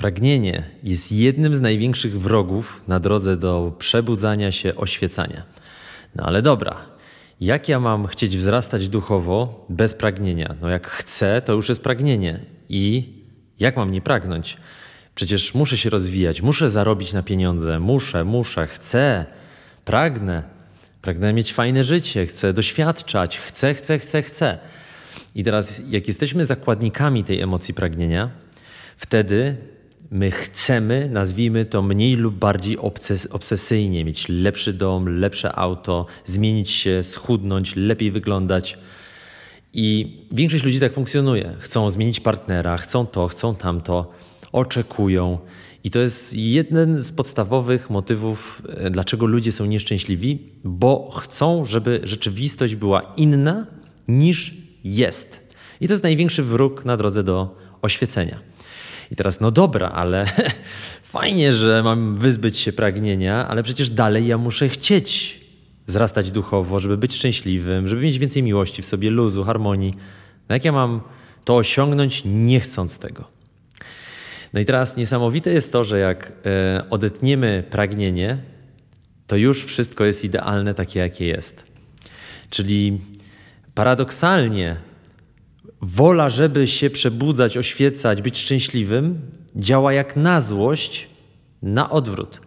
Pragnienie jest jednym z największych wrogów na drodze do przebudzania się, oświecania. No ale dobra, jak ja mam chcieć wzrastać duchowo bez pragnienia? No jak chcę, to już jest pragnienie. I jak mam nie pragnąć? Przecież muszę się rozwijać, muszę zarobić na pieniądze, muszę, muszę, chcę, pragnę. Pragnę mieć fajne życie, chcę doświadczać, chcę, chcę, chcę, chcę. I teraz, jak jesteśmy zakładnikami tej emocji pragnienia, wtedy my chcemy, nazwijmy to mniej lub bardziej obsesyjnie, mieć lepszy dom, lepsze auto, zmienić się, schudnąć, lepiej wyglądać. I większość ludzi tak funkcjonuje. Chcą zmienić partnera, chcą to, chcą tamto, oczekują. I to jest jeden z podstawowych motywów, e, dlaczego ludzie są nieszczęśliwi, bo chcą, żeby rzeczywistość była inna niż jest. I to jest największy wróg na drodze do oświecenia. I teraz, no dobra, ale fajnie, że mam wyzbyć się pragnienia, ale przecież dalej ja muszę chcieć wzrastać duchowo, żeby być szczęśliwym, żeby mieć więcej miłości w sobie, luzu, harmonii. No jak ja mam to osiągnąć, nie chcąc tego? No i teraz niesamowite jest to, że jak e, odetniemy pragnienie, to już wszystko jest idealne takie, jakie jest. Czyli paradoksalnie wola, żeby się przebudzać, oświecać, być szczęśliwym, działa jak na złość na odwrót.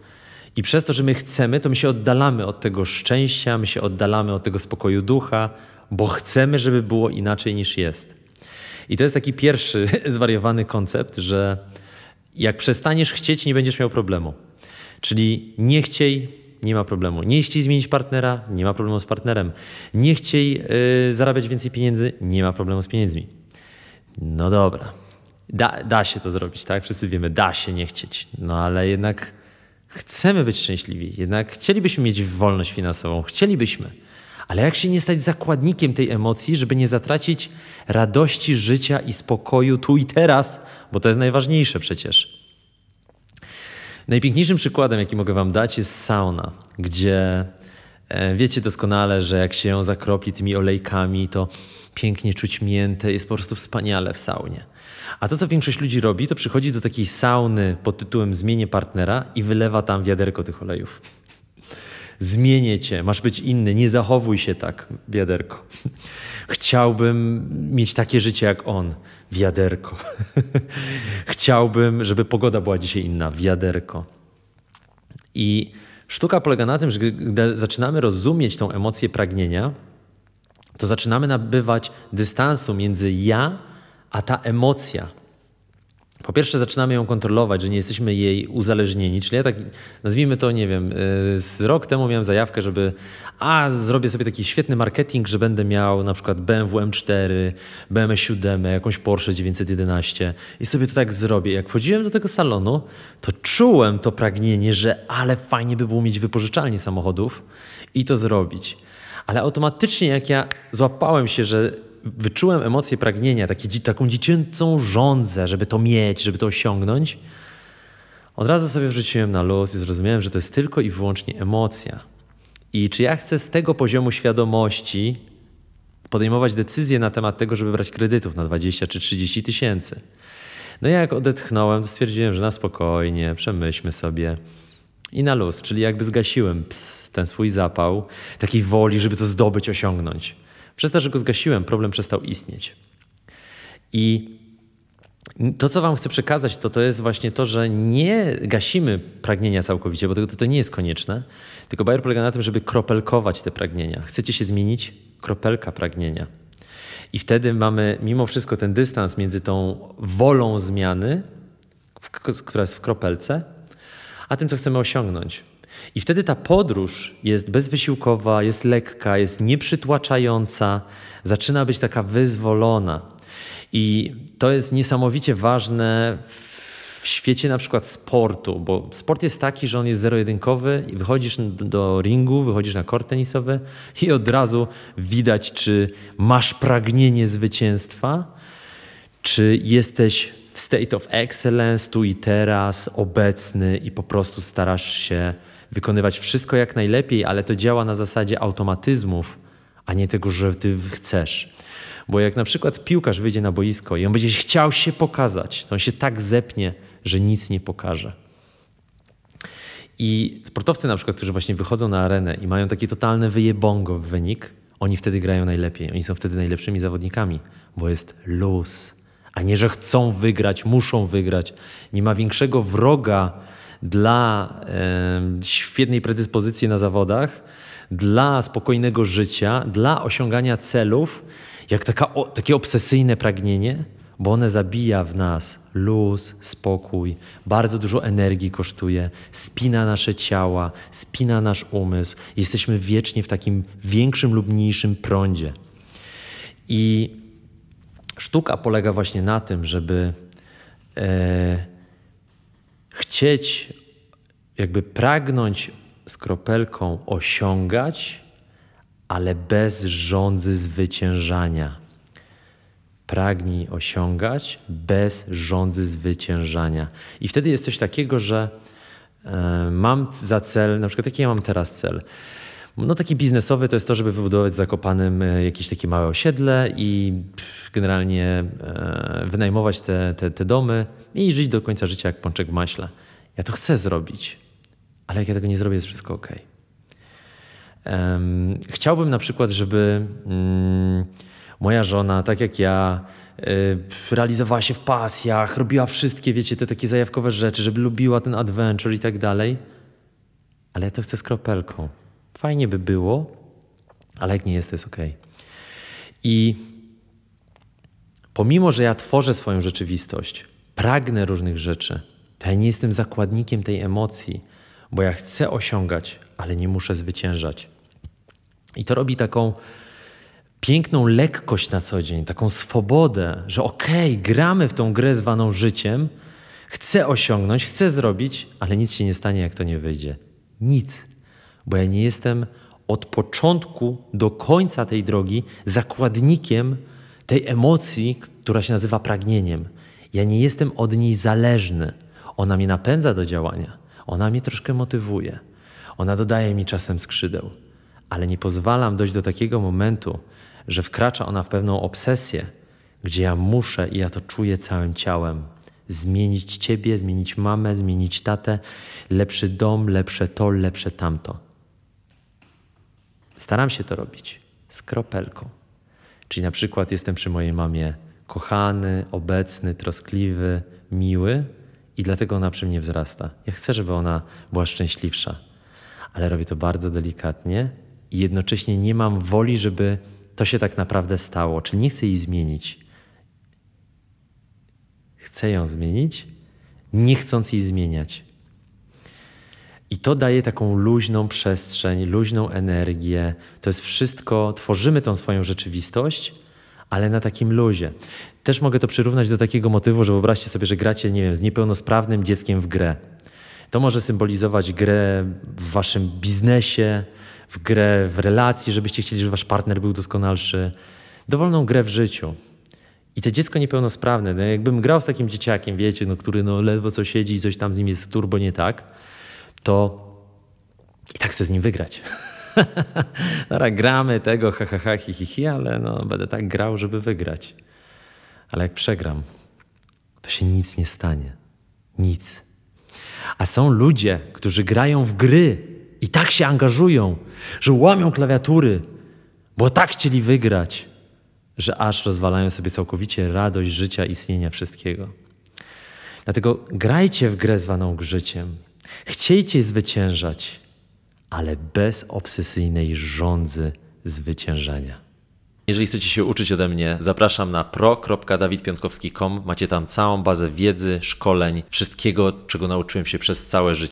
I przez to, że my chcemy, to my się oddalamy od tego szczęścia, my się oddalamy od tego spokoju ducha, bo chcemy, żeby było inaczej niż jest. I to jest taki pierwszy zwariowany koncept, że jak przestaniesz chcieć, nie będziesz miał problemu. Czyli nie chciej, nie ma problemu. Nie chciej zmienić partnera, nie ma problemu z partnerem. Nie chciej yy, zarabiać więcej pieniędzy, nie ma problemu z pieniędzmi. No dobra, da, da się to zrobić, tak? Wszyscy wiemy, da się nie chcieć. No ale jednak chcemy być szczęśliwi, jednak chcielibyśmy mieć wolność finansową, chcielibyśmy. Ale jak się nie stać zakładnikiem tej emocji, żeby nie zatracić radości życia i spokoju tu i teraz, bo to jest najważniejsze przecież. Najpiękniejszym przykładem, jaki mogę Wam dać, jest sauna, gdzie e, wiecie doskonale, że jak się ją zakropi tymi olejkami, to pięknie czuć mięte jest po prostu wspaniale w saunie. A to, co większość ludzi robi, to przychodzi do takiej sauny pod tytułem Zmienię partnera i wylewa tam wiaderko tych olejów. Zmienię cię, masz być inny, nie zachowuj się tak, wiaderko. Chciałbym mieć takie życie jak on, wiaderko. Chciałbym, żeby pogoda była dzisiaj inna, wiaderko. I sztuka polega na tym, że gdy zaczynamy rozumieć tą emocję pragnienia, to zaczynamy nabywać dystansu między ja a ta emocja po pierwsze zaczynamy ją kontrolować, że nie jesteśmy jej uzależnieni, czyli ja tak nazwijmy to, nie wiem, y, z rok temu miałem zajawkę, żeby a zrobię sobie taki świetny marketing, że będę miał na przykład BMW M4, BMW 7, jakąś Porsche 911 i sobie to tak zrobię. Jak wchodziłem do tego salonu, to czułem to pragnienie, że ale fajnie by było mieć wypożyczalnię samochodów i to zrobić. Ale automatycznie jak ja złapałem się, że wyczułem emocję pragnienia, takie, taką dziecięcą żądzę, żeby to mieć, żeby to osiągnąć, od razu sobie wrzuciłem na luz i zrozumiałem, że to jest tylko i wyłącznie emocja. I czy ja chcę z tego poziomu świadomości podejmować decyzje na temat tego, żeby brać kredytów na 20 czy 30 tysięcy? No i jak odetchnąłem, to stwierdziłem, że na spokojnie, przemyślmy sobie i na luz, czyli jakby zgasiłem ps, ten swój zapał, takiej woli, żeby to zdobyć, osiągnąć. Przez to, że go zgasiłem, problem przestał istnieć. I to, co Wam chcę przekazać, to to jest właśnie to, że nie gasimy pragnienia całkowicie, bo to, to nie jest konieczne, tylko Bayer polega na tym, żeby kropelkować te pragnienia. Chcecie się zmienić? Kropelka pragnienia. I wtedy mamy mimo wszystko ten dystans między tą wolą zmiany, która jest w kropelce, a tym, co chcemy osiągnąć. I wtedy ta podróż jest bezwysiłkowa, jest lekka, jest nieprzytłaczająca, zaczyna być taka wyzwolona. I to jest niesamowicie ważne w świecie na przykład sportu, bo sport jest taki, że on jest zero-jedynkowy i wychodzisz do ringu, wychodzisz na kort tenisowy i od razu widać, czy masz pragnienie zwycięstwa, czy jesteś w state of excellence, tu i teraz, obecny i po prostu starasz się wykonywać wszystko jak najlepiej, ale to działa na zasadzie automatyzmów, a nie tego, że ty chcesz. Bo jak na przykład piłkarz wyjdzie na boisko i on będzie chciał się pokazać, to on się tak zepnie, że nic nie pokaże. I sportowcy na przykład, którzy właśnie wychodzą na arenę i mają taki totalny wyjebongo w wynik, oni wtedy grają najlepiej. Oni są wtedy najlepszymi zawodnikami, bo jest luz a nie, że chcą wygrać, muszą wygrać. Nie ma większego wroga dla e, świetnej predyspozycji na zawodach, dla spokojnego życia, dla osiągania celów, jak taka, o, takie obsesyjne pragnienie, bo one zabija w nas luz, spokój, bardzo dużo energii kosztuje, spina nasze ciała, spina nasz umysł. Jesteśmy wiecznie w takim większym lub mniejszym prądzie. I sztuka polega właśnie na tym, żeby e, chcieć, jakby pragnąć z kropelką osiągać, ale bez żądzy zwyciężania. Pragnij osiągać bez żądzy zwyciężania. I wtedy jest coś takiego, że e, mam za cel, na przykład jaki ja mam teraz cel. No taki biznesowy to jest to, żeby wybudować w Zakopanem e, jakieś takie małe osiedle i pff, generalnie e, wynajmować te, te, te domy i żyć do końca życia jak pączek w maśle. Ja to chcę zrobić, ale jak ja tego nie zrobię, jest wszystko ok. Chciałbym na przykład, żeby mm, moja żona, tak jak ja, e, realizowała się w pasjach, robiła wszystkie, wiecie, te takie zajawkowe rzeczy, żeby lubiła ten adventure i tak dalej. Ale ja to chcę z kropelką. Fajnie by było, ale jak nie jest, to jest ok. I pomimo, że ja tworzę swoją rzeczywistość, pragnę różnych rzeczy, to ja nie jestem zakładnikiem tej emocji, bo ja chcę osiągać, ale nie muszę zwyciężać. I to robi taką piękną lekkość na co dzień, taką swobodę, że okej, okay, gramy w tą grę zwaną życiem, chcę osiągnąć, chcę zrobić, ale nic się nie stanie, jak to nie wyjdzie. Nic, bo ja nie jestem od początku do końca tej drogi zakładnikiem tej emocji, która się nazywa pragnieniem. Ja nie jestem od niej zależny. Ona mnie napędza do działania, ona mnie troszkę motywuje, ona dodaje mi czasem skrzydeł, ale nie pozwalam dojść do takiego momentu, że wkracza ona w pewną obsesję, gdzie ja muszę i ja to czuję całym ciałem. Zmienić ciebie, zmienić mamę, zmienić tatę, lepszy dom, lepsze to, lepsze tamto. Staram się to robić z kropelką. Czyli na przykład jestem przy mojej mamie kochany, obecny, troskliwy, miły i dlatego ona przy mnie wzrasta. Ja chcę, żeby ona była szczęśliwsza, ale robię to bardzo delikatnie i jednocześnie nie mam woli, żeby to się tak naprawdę stało, czyli nie chcę jej zmienić. Chcę ją zmienić, nie chcąc jej zmieniać. I to daje taką luźną przestrzeń, luźną energię. To jest wszystko, tworzymy tą swoją rzeczywistość, ale na takim luzie. Też mogę to przyrównać do takiego motywu, że wyobraźcie sobie, że gracie, nie wiem, z niepełnosprawnym dzieckiem w grę. To może symbolizować grę w waszym biznesie, w grę w relacji, żebyście chcieli, żeby wasz partner był doskonalszy. Dowolną grę w życiu. I to dziecko niepełnosprawne, no jakbym grał z takim dzieciakiem, wiecie, no, który no ledwo co siedzi i coś tam z nim jest turbo nie tak, to i tak chcę z nim wygrać. Dobra, gramy tego, ha, ha, ha, hi, hi, hi, ale no, będę tak grał, żeby wygrać. Ale jak przegram, to się nic nie stanie. Nic. A są ludzie, którzy grają w gry i tak się angażują, że łamią klawiatury, bo tak chcieli wygrać, że aż rozwalają sobie całkowicie radość życia, istnienia wszystkiego. Dlatego grajcie w grę zwaną życiem. Chciejcie zwyciężać, ale bez obsesyjnej żądzy zwyciężania. Jeżeli chcecie się uczyć ode mnie, zapraszam na pro.dawidpiątkowski.com. Macie tam całą bazę wiedzy, szkoleń, wszystkiego, czego nauczyłem się przez całe życie.